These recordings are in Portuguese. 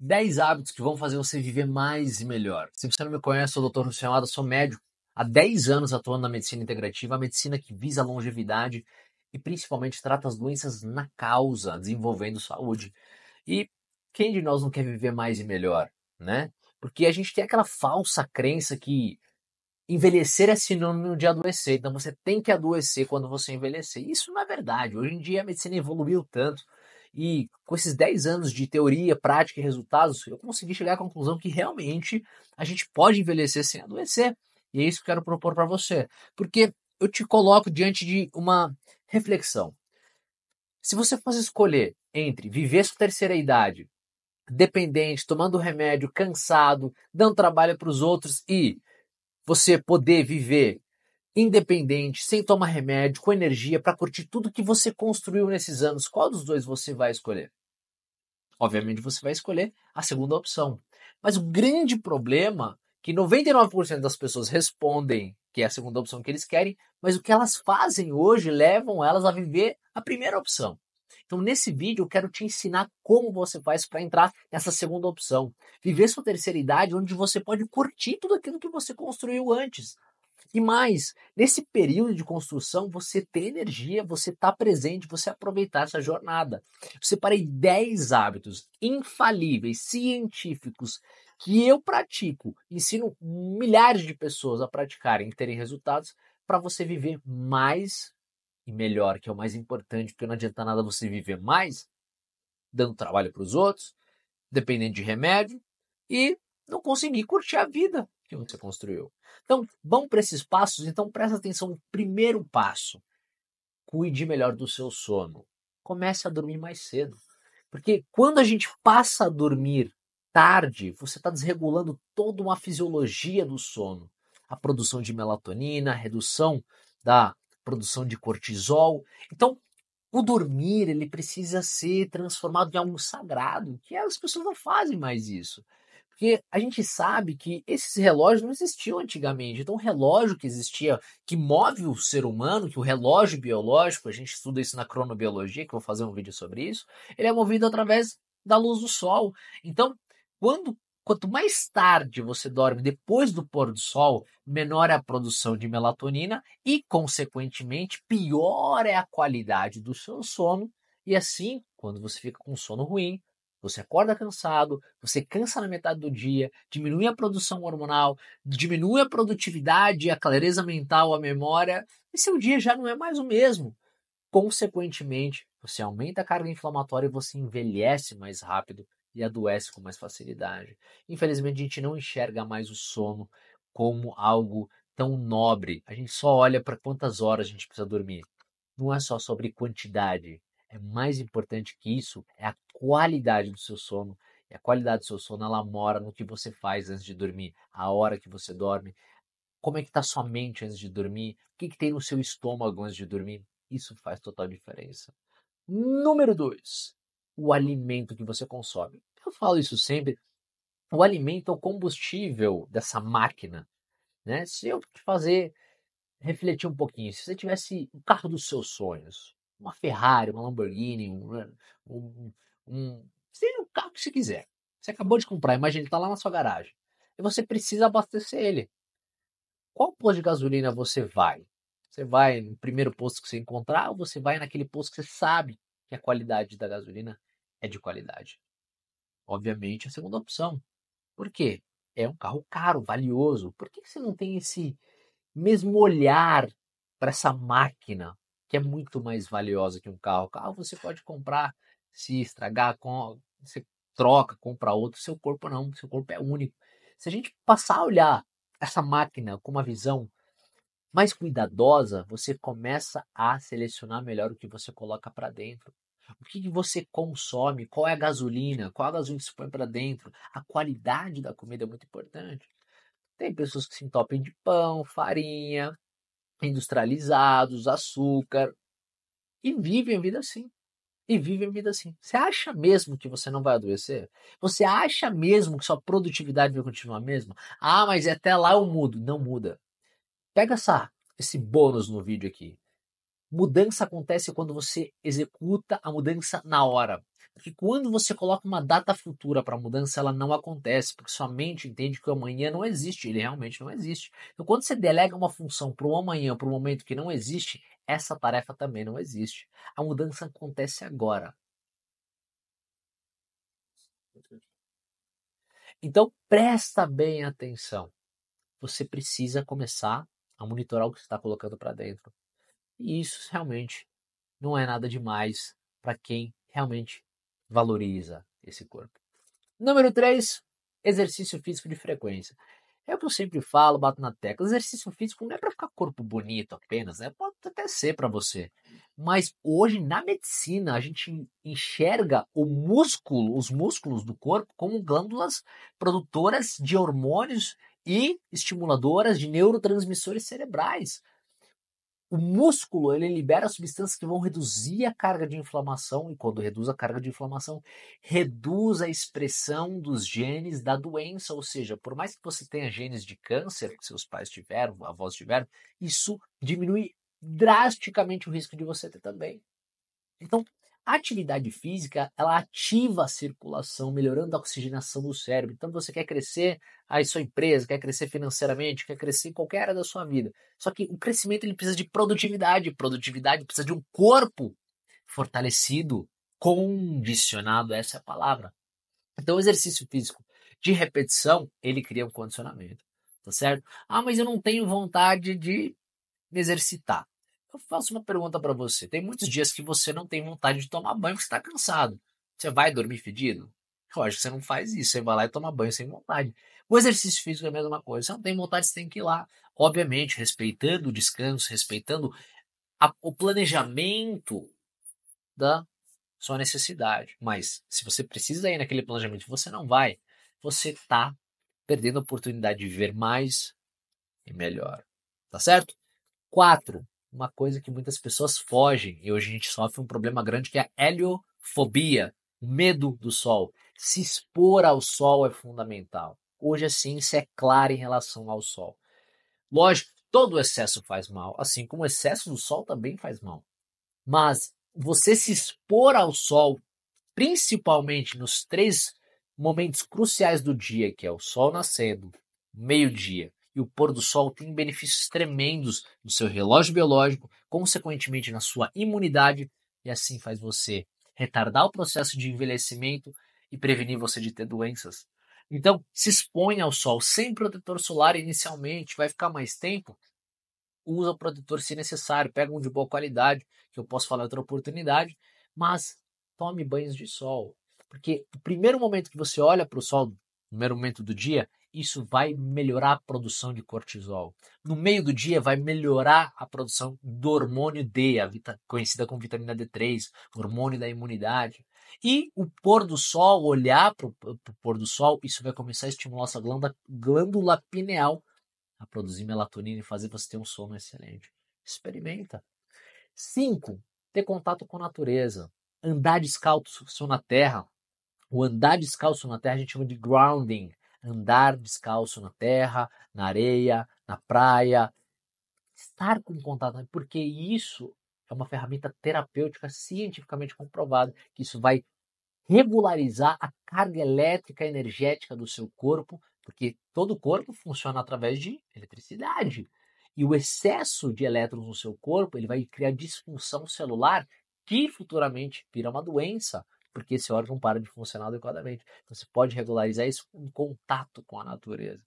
10 hábitos que vão fazer você viver mais e melhor. Se você não me conhece, sou o Dr. Luciano Lado, sou médico. Há 10 anos atuando na medicina integrativa, a medicina que visa a longevidade e principalmente trata as doenças na causa, desenvolvendo saúde. E quem de nós não quer viver mais e melhor, né? Porque a gente tem aquela falsa crença que envelhecer é sinônimo de adoecer, então você tem que adoecer quando você envelhecer. Isso não é verdade. Hoje em dia a medicina evoluiu tanto e com esses 10 anos de teoria, prática e resultados, eu consegui chegar à conclusão que realmente a gente pode envelhecer sem adoecer. E é isso que eu quero propor para você. Porque eu te coloco diante de uma reflexão. Se você fosse escolher entre viver sua terceira idade, dependente, tomando remédio, cansado, dando trabalho para os outros e você poder viver independente, sem tomar remédio, com energia, para curtir tudo que você construiu nesses anos, qual dos dois você vai escolher? Obviamente você vai escolher a segunda opção. Mas o grande problema é que 99% das pessoas respondem que é a segunda opção que eles querem, mas o que elas fazem hoje levam elas a viver a primeira opção. Então, nesse vídeo, eu quero te ensinar como você faz para entrar nessa segunda opção. Viver sua terceira idade, onde você pode curtir tudo aquilo que você construiu antes, e mais, nesse período de construção, você tem energia, você está presente, você aproveitar essa jornada. Eu separei 10 hábitos infalíveis, científicos, que eu pratico, ensino milhares de pessoas a praticarem e terem resultados para você viver mais e melhor, que é o mais importante, porque não adianta nada você viver mais dando trabalho para os outros, dependendo de remédio e não conseguir curtir a vida que você construiu. Então, vão para esses passos. Então, presta atenção. primeiro passo: cuide melhor do seu sono. Comece a dormir mais cedo. Porque quando a gente passa a dormir tarde, você está desregulando toda uma fisiologia do sono. A produção de melatonina, a redução da produção de cortisol. Então, o dormir ele precisa ser transformado em algo sagrado, que as pessoas não fazem mais isso. Porque a gente sabe que esses relógios não existiam antigamente. Então, o relógio que existia, que move o ser humano, que o relógio biológico, a gente estuda isso na cronobiologia, que eu vou fazer um vídeo sobre isso, ele é movido através da luz do sol. Então, quando quanto mais tarde você dorme depois do pôr do sol, menor é a produção de melatonina e, consequentemente, pior é a qualidade do seu sono. E assim, quando você fica com sono ruim, você acorda cansado, você cansa na metade do dia, diminui a produção hormonal, diminui a produtividade, a clareza mental, a memória, e seu dia já não é mais o mesmo. Consequentemente, você aumenta a carga inflamatória e você envelhece mais rápido e adoece com mais facilidade. Infelizmente, a gente não enxerga mais o sono como algo tão nobre. A gente só olha para quantas horas a gente precisa dormir. Não é só sobre quantidade. É mais importante que isso, é a qualidade do seu sono. E a qualidade do seu sono, ela mora no que você faz antes de dormir, a hora que você dorme, como é que está sua mente antes de dormir, o que, que tem no seu estômago antes de dormir. Isso faz total diferença. Número dois, o alimento que você consome. Eu falo isso sempre. O alimento é o combustível dessa máquina. Né? Se eu te fazer refletir um pouquinho, se você tivesse o carro dos seus sonhos, uma Ferrari, uma Lamborghini, um, um, um. Seja o carro que você quiser. Você acabou de comprar, imagina, ele está lá na sua garagem. E você precisa abastecer ele. Qual posto de gasolina você vai? Você vai no primeiro posto que você encontrar ou você vai naquele posto que você sabe que a qualidade da gasolina é de qualidade? Obviamente, a segunda opção. Por quê? É um carro caro, valioso. Por que você não tem esse mesmo olhar para essa máquina que é muito mais valiosa que um carro? O carro você pode comprar se estragar, com, você troca, compra outro. Seu corpo não, seu corpo é único. Se a gente passar a olhar essa máquina com uma visão mais cuidadosa, você começa a selecionar melhor o que você coloca para dentro. O que, que, você consome? Qual é a gasolina? Qual a gasolina que você põe para dentro? A qualidade da comida é muito importante. Tem pessoas que se entopem de pão, farinha, industrializados, açúcar e vivem a vida assim e vive a vida assim. Você acha mesmo que você não vai adoecer? Você acha mesmo que sua produtividade vai continuar mesmo? Ah, mas é até lá eu mudo. Não muda. Pega essa, esse bônus no vídeo aqui. Mudança acontece quando você executa a mudança na hora. Porque quando você coloca uma data futura para a mudança, ela não acontece, porque sua mente entende que o amanhã não existe, ele realmente não existe. Então, quando você delega uma função para o amanhã, para o momento que não existe, essa tarefa também não existe. A mudança acontece agora. Então, presta bem atenção. Você precisa começar a monitorar o que você está colocando para dentro. E isso realmente não é nada demais para quem realmente valoriza esse corpo. Número 3, exercício físico de frequência. É o que eu sempre falo, bato na tecla. Exercício físico não é para ficar corpo bonito apenas, né? Pode até ser para você. Mas hoje na medicina a gente enxerga o músculo, os músculos do corpo como glândulas produtoras de hormônios e estimuladoras de neurotransmissores cerebrais o músculo ele libera substâncias que vão reduzir a carga de inflamação e quando reduz a carga de inflamação reduz a expressão dos genes da doença, ou seja, por mais que você tenha genes de câncer que seus pais tiveram, avós tiveram, isso diminui drasticamente o risco de você ter também. Então, a atividade física, ela ativa a circulação, melhorando a oxigenação do cérebro. Então você quer crescer a sua empresa, quer crescer financeiramente, quer crescer em qualquer área da sua vida. Só que o crescimento ele precisa de produtividade, produtividade precisa de um corpo fortalecido, condicionado, essa é a palavra. Então o exercício físico de repetição, ele cria um condicionamento, tá certo? Ah, mas eu não tenho vontade de me exercitar. Eu faço uma pergunta para você. Tem muitos dias que você não tem vontade de tomar banho porque você está cansado. Você vai dormir fedido? Eu acho que você não faz isso. Você vai lá e toma banho sem vontade. O exercício físico é a mesma coisa. Você não tem vontade, você tem que ir lá. Obviamente, respeitando o descanso, respeitando a, o planejamento da sua necessidade. Mas se você precisa ir naquele planejamento você não vai, você está perdendo a oportunidade de viver mais e melhor. Tá certo? Quatro, uma coisa que muitas pessoas fogem e hoje a gente sofre um problema grande que é a heliofobia, medo do sol. Se expor ao sol é fundamental. Hoje a ciência é clara em relação ao sol. Lógico, todo excesso faz mal, assim como o excesso do sol também faz mal. Mas você se expor ao sol, principalmente nos três momentos cruciais do dia, que é o sol nascendo, meio-dia e o pôr do sol tem benefícios tremendos no seu relógio biológico, consequentemente na sua imunidade, e assim faz você retardar o processo de envelhecimento e prevenir você de ter doenças. Então, se expõe ao sol sem protetor solar inicialmente, vai ficar mais tempo. Usa o protetor se necessário, pega um de boa qualidade, que eu posso falar outra oportunidade, mas tome banhos de sol. Porque o primeiro momento que você olha para o sol primeiro momento do dia, isso vai melhorar a produção de cortisol. No meio do dia, vai melhorar a produção do hormônio D, conhecida como vitamina D3, hormônio da imunidade. E o pôr do sol, olhar para o pôr do sol, isso vai começar a estimular a sua glândula, glândula pineal a produzir melatonina e fazer você ter um sono excelente. Experimenta. 5. Ter contato com a natureza. Andar descalço na terra, o andar descalço na terra a gente chama de grounding. Andar descalço na terra, na areia, na praia. Estar com contato, né? porque isso é uma ferramenta terapêutica cientificamente comprovada, que isso vai regularizar a carga elétrica energética do seu corpo, porque todo o corpo funciona através de eletricidade. E o excesso de elétrons no seu corpo, ele vai criar disfunção celular que futuramente vira uma doença, porque esse órgão para de funcionar adequadamente. Então, você pode regularizar isso em contato com a natureza.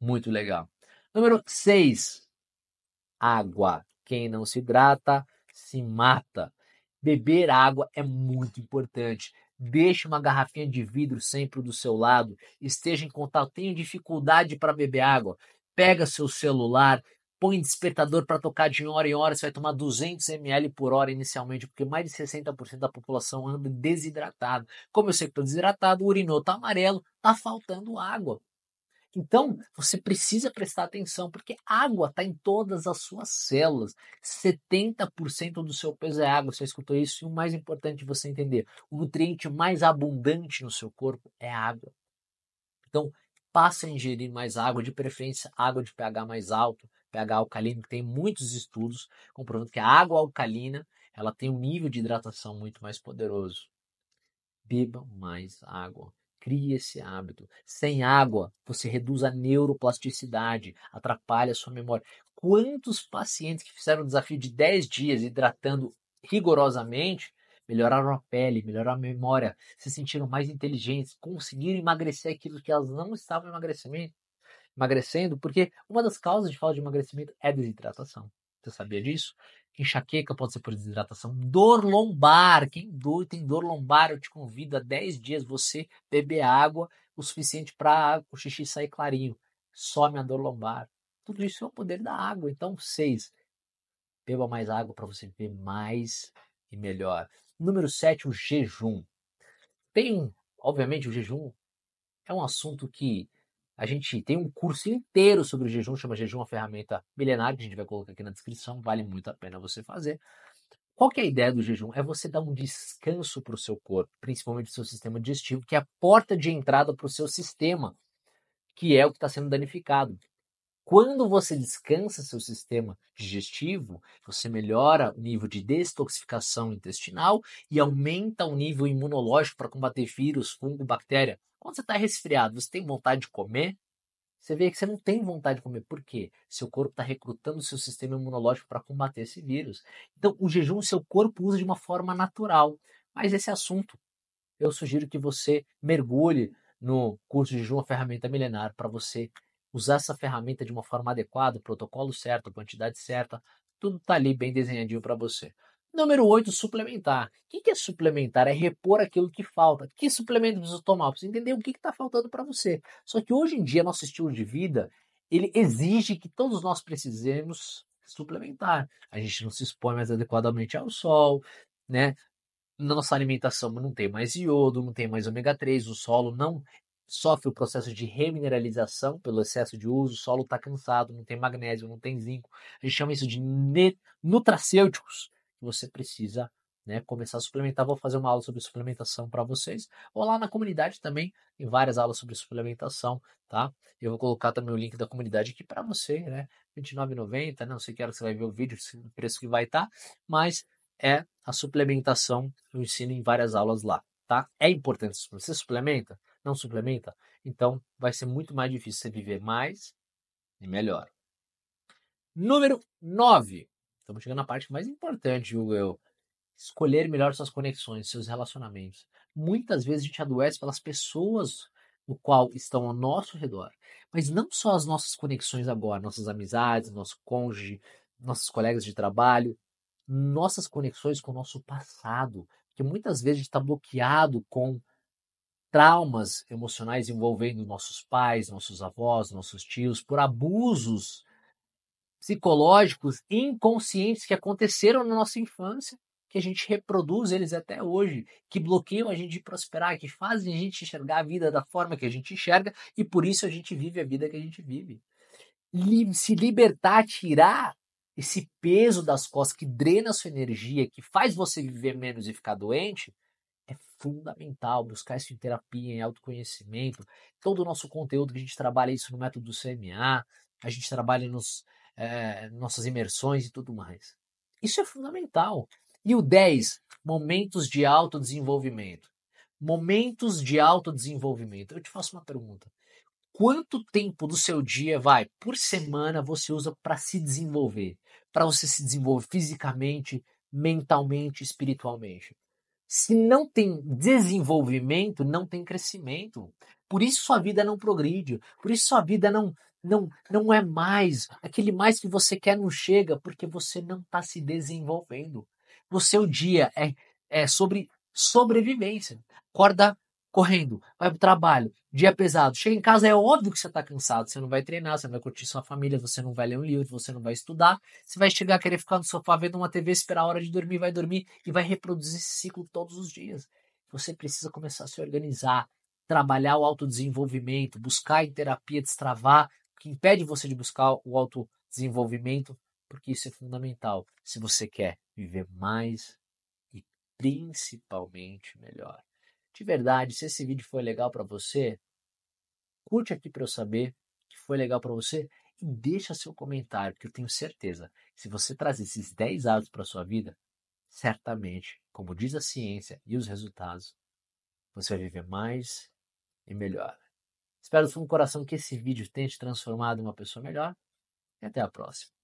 Muito legal. Número 6. Água. Quem não se hidrata, se mata. Beber água é muito importante. Deixe uma garrafinha de vidro sempre do seu lado. Esteja em contato. Tenha dificuldade para beber água. Pega seu celular, põe despertador para tocar de hora em hora, você vai tomar 200 ml por hora inicialmente, porque mais de 60% da população anda desidratada. Como eu sei que estou desidratado, o urinô está amarelo, está faltando água. Então, você precisa prestar atenção, porque água está em todas as suas células. 70% do seu peso é água. Você escutou isso? E o mais importante você entender: o nutriente mais abundante no seu corpo é água. Então, passe a ingerir mais água, de preferência água de pH mais alto, pH alcalino, que tem muitos estudos comprovando que a água alcalina ela tem um nível de hidratação muito mais poderoso. Beba mais água. Crie esse hábito. Sem água, você reduz a neuroplasticidade, atrapalha a sua memória. Quantos pacientes que fizeram um desafio de 10 dias hidratando rigorosamente melhoraram a pele, melhoraram a memória, se sentiram mais inteligentes, conseguiram emagrecer aquilo que elas não estavam emagrecendo, emagrecendo, porque uma das causas de falta de emagrecimento é desidratação. Você sabia disso? Enxaqueca pode ser por desidratação. Dor lombar. Quem tem dor lombar, eu te convido a 10 dias você beber água o suficiente para o xixi sair clarinho. Some a dor lombar. Tudo isso é o poder da água. Então, seis, beba mais água para você viver mais e melhor. Número 7, o jejum. Tem, obviamente, o jejum é um assunto que a gente tem um curso inteiro sobre o jejum, chama Jejum, uma ferramenta milenária, que a gente vai colocar aqui na descrição, vale muito a pena você fazer. Qual que é a ideia do jejum? É você dar um descanso para o seu corpo, principalmente o seu sistema digestivo, que é a porta de entrada para o seu sistema, que é o que está sendo danificado. Quando você descansa seu sistema digestivo, você melhora o nível de detoxificação intestinal e aumenta o nível imunológico para combater vírus, fungo, bactéria. Quando você está resfriado, você tem vontade de comer? Você vê que você não tem vontade de comer. Por quê? Seu corpo está recrutando seu sistema imunológico para combater esse vírus. Então, o jejum seu corpo usa de uma forma natural. Mas esse assunto, eu sugiro que você mergulhe no curso de Jejum, a Ferramenta Milenar, para você usar essa ferramenta de uma forma adequada, protocolo certo, quantidade certa, tudo está ali bem desenhadinho para você. Número 8, suplementar. O que é suplementar? É repor aquilo que falta. Que suplemento precisa tomar? Precisa entender o que está faltando para você. Só que hoje em dia, nosso estilo de vida, ele exige que todos nós precisemos suplementar. A gente não se expõe mais adequadamente ao sol, né? Na nossa alimentação não tem mais iodo, não tem mais ômega 3, o solo não sofre o processo de remineralização pelo excesso de uso, o solo está cansado, não tem magnésio, não tem zinco. A gente chama isso de nutracêuticos você precisa né, começar a suplementar. Vou fazer uma aula sobre suplementação para vocês. Ou lá na comunidade também em várias aulas sobre suplementação, tá? Eu vou colocar também o link da comunidade aqui para você, né? R$29,90, não sei que hora você vai ver o vídeo, o preço que vai estar, tá, mas é a suplementação, eu ensino em várias aulas lá, tá? É importante, você suplementa? não suplementa, então vai ser muito mais difícil você viver mais e melhor. Número 9. Estamos chegando na parte mais importante, Hugo. eu. Escolher melhor suas conexões, seus relacionamentos. Muitas vezes a gente adoece pelas pessoas no qual estão ao nosso redor, mas não só as nossas conexões agora, nossas amizades, nosso cônjuge, nossos colegas de trabalho, nossas conexões com o nosso passado, porque muitas vezes a gente está bloqueado com traumas emocionais envolvendo nossos pais, nossos avós, nossos tios, por abusos psicológicos inconscientes que aconteceram na nossa infância, que a gente reproduz eles até hoje, que bloqueiam a gente de prosperar, que fazem a gente enxergar a vida da forma que a gente enxerga e por isso a gente vive a vida que a gente vive. Se libertar, tirar esse peso das costas que drena a sua energia, que faz você viver menos e ficar doente, é fundamental buscar isso em terapia, em autoconhecimento. Todo o nosso conteúdo que a gente trabalha isso no método do CMA, a gente trabalha nos é, nossas imersões e tudo mais. Isso é fundamental. E o 10, momentos de autodesenvolvimento. Momentos de autodesenvolvimento. Eu te faço uma pergunta. Quanto tempo do seu dia, vai, por semana, você usa para se desenvolver? Para você se desenvolver fisicamente, mentalmente, espiritualmente? Se não tem desenvolvimento, não tem crescimento. Por isso sua vida não progride, por isso sua vida não não não é mais aquele mais que você quer não chega porque você não está se desenvolvendo. O seu dia é é sobre sobrevivência. Acorda correndo, vai pro trabalho, dia pesado, chega em casa, é óbvio que você tá cansado, você não vai treinar, você não vai curtir sua família, você não vai ler um livro, você não vai estudar, você vai chegar a querer ficar no sofá vendo uma TV, esperar a hora de dormir, vai dormir e vai reproduzir esse ciclo todos os dias. Você precisa começar a se organizar, trabalhar o autodesenvolvimento, buscar em terapia, destravar, o que impede você de buscar o autodesenvolvimento, porque isso é fundamental se você quer viver mais e principalmente melhor. De verdade, se esse vídeo foi legal para você, curte aqui para eu saber que foi legal para você e deixa seu comentário, que eu tenho certeza que se você trazer esses 10 hábitos para sua vida, certamente, como diz a ciência e os resultados, você vai viver mais e melhor. Espero do fundo do coração que esse vídeo tenha te transformado em uma pessoa melhor e até a próxima.